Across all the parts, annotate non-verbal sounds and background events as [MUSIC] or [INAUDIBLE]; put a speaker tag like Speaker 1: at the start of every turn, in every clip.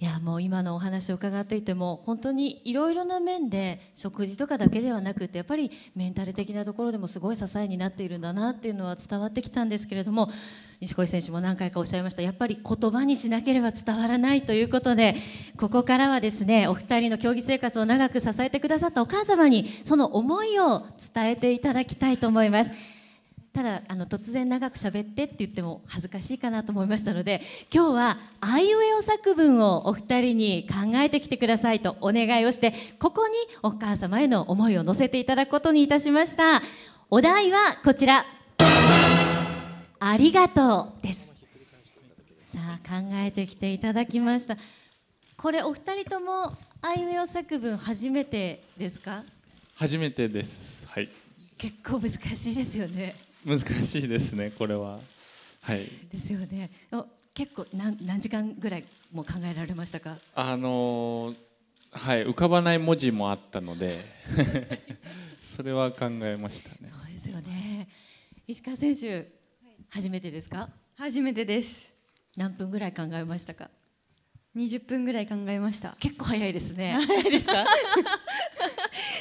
Speaker 1: いやもう今のお話を伺っていても本当にいろいろな面で食事とかだけではなくてやっぱりメンタル的なところでもすごい支えになっているんだなっていうのは伝わってきたんですけれども錦織選手も何回かおっしゃいましたやっぱり言葉にしなければ伝わらないということでここからはですねお二人の競技生活を長く支えてくださったお母様にその思いを伝えていただきたいと思います。ただあの突然長く喋ってって言っても恥ずかしいかなと思いましたので今日はあいうえお作文をお二人に考えてきてくださいとお願いをしてここにお母様への思いを乗せていただくことにいたしましたお題はこちらありがとうですさあ考えてきていただきましたこれお二人ともあいうえお作文初めてですか
Speaker 2: 初めてですはい
Speaker 1: 結構難しいですよね
Speaker 2: 難しいですねこれは。はい、で
Speaker 1: すよね結構何何時間ぐらいも考えられましたか
Speaker 2: あのー、はい浮かばない文字もあったので [LAUGHS] それは考えましたねそうで
Speaker 1: すよね石川選手、初めてですか初めてです何分ぐらい考えましたか20分ぐらい考えました結構早いですね [LAUGHS] 早いですか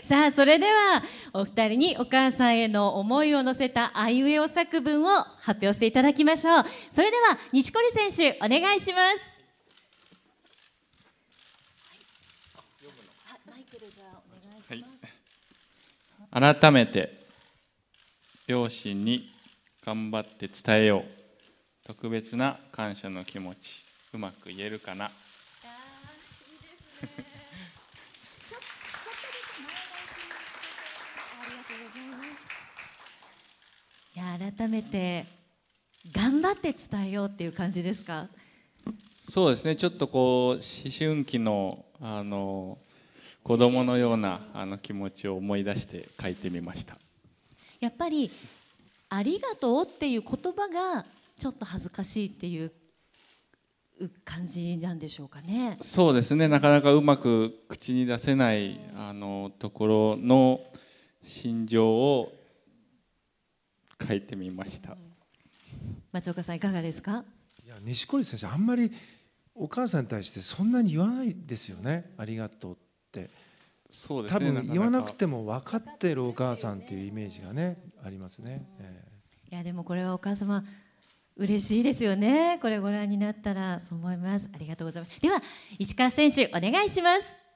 Speaker 1: [LAUGHS] さあそれではお二人にお母さんへの思いを乗せたあいうえお作文を発表していただきましょうそれでは錦織選手お願いしますは
Speaker 2: い、改めて両親に頑張って伝えよう特別な感謝の気持ちうまく言えるかな、ね、
Speaker 1: 改めて頑張って伝えようっていう感じですか
Speaker 2: そうですねちょっとこう思春期のあの子供のようなあの気持ちを思い出して書いてみました
Speaker 1: やっぱり「ありがとう」っていう言葉がちょっと恥ずかしいっていう感じなんでしょうかね
Speaker 2: そうですねなかなかうまく口に出せないあのところの心情を書いてみました。
Speaker 1: 松岡さんいかがですか。
Speaker 2: いや錦織先生あんまりお母さんに対してそんなに言わないですよね。ありがとうって。そうです、ね、多分言わなくても分かってるお母さんっていうイメージがねありますね。え
Speaker 1: ー、いやでもこれはお母様嬉しいですよね。これご覧になったらそう思います。ありがとうございます。では石川選手お願いします。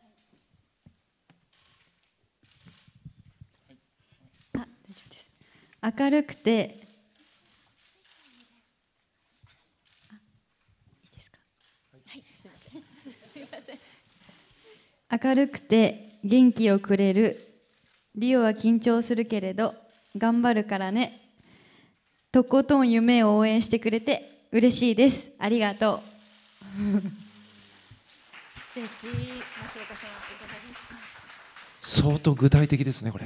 Speaker 1: 明るくて明るくて元気をくれるリオは緊張するけれど頑張るからねとことん夢を応援してくれて嬉しいですありがとう [LAUGHS] 素敵松岡さんで
Speaker 2: す相当具体的ですねこれ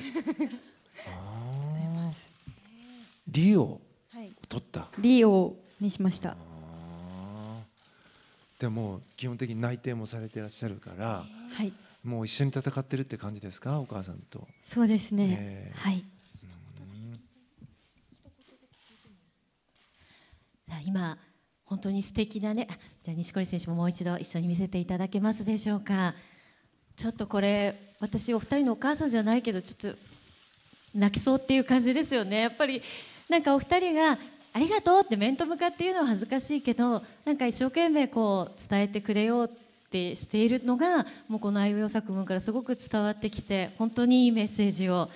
Speaker 2: リオ取った、は
Speaker 1: い、リオにしました
Speaker 2: でも基本的に内定もされてらっしゃるから、はい、もう一緒に戦ってるって感じですかお母さんと
Speaker 1: そうですね、ねはい、うん、今本当に素敵なねじゃあ錦織選手ももう一度一緒に見せていただけますでしょうかちょっとこれ私お二人のお母さんじゃないけどちょっと泣きそうっていう感じですよねやっぱりなんかお二人がありがとうって面と向かって言うのは恥ずかしいけどなんか一生懸命こう伝えてくれようってしているのがもうこの「あいう作文」からすごく伝わってきて本当にいいメッセージを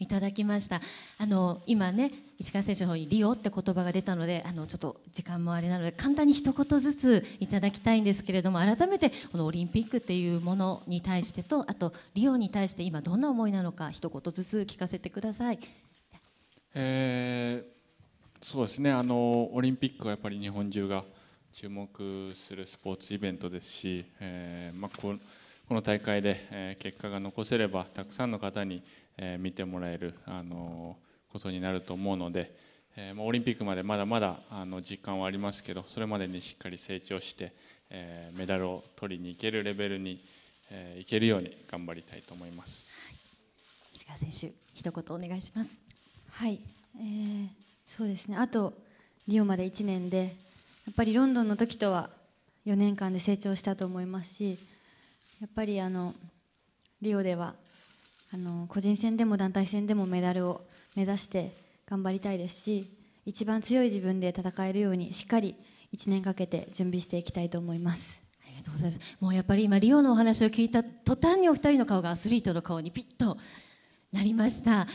Speaker 1: いただきましたあの今ね石川選手の方に「リオ」って言葉が出たのであのちょっと時間もあれなので簡単に一言ずついただきたいんですけれども改めてこのオリンピックっていうものに対してとあとリオに対して今どんな思いなのか一言ずつ聞かせてください。
Speaker 2: えー、そうですねあのオリンピックはやっぱり日本中が注目するスポーツイベントですし、えー、まあ、ここの大会で、えー、結果が残せればたくさんの方に、え見てもらえる、あのことになると思うので、えまあ、オリンピックまでまだまだあの実感はありますけどそれまでにしっかり成長して、えメダルを取りに行けるレベルに、えー、いけるように頑張りたいと思います。
Speaker 1: 石川選手一言お願いしますはい、えー、そうですね、あとリオまで1年で、やっぱりロンドンの時とは4年間で成長したと思いますし、やっぱりあのリオではあの個人戦でも団体戦でもメダルを目指して頑張りたいですし、一番強い自分で戦えるように、しっかり1年かけて準備していきたいと思います。ありがとうございますもうやっぱり今リオのお話を聞いた途端にお二人の顔がアスリートの顔にピッとなりました